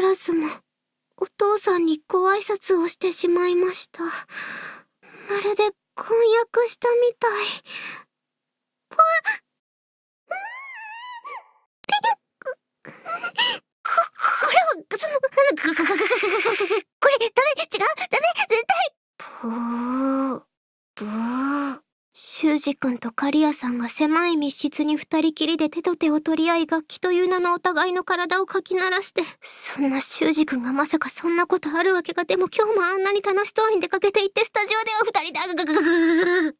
からずもお父さんにご挨拶をしてしまいましたまるで婚約したみたいぽこれそのこれダメ違うダメ絶対ぽーぽー修二君と刈谷さんが狭い密室に二人きりで手と手を取り合い楽器という名のお互いの体をかき鳴らしてそんな修二君がまさかそんなことあるわけがでも今日もあんなに楽しそうに出かけていってスタジオでは二人だ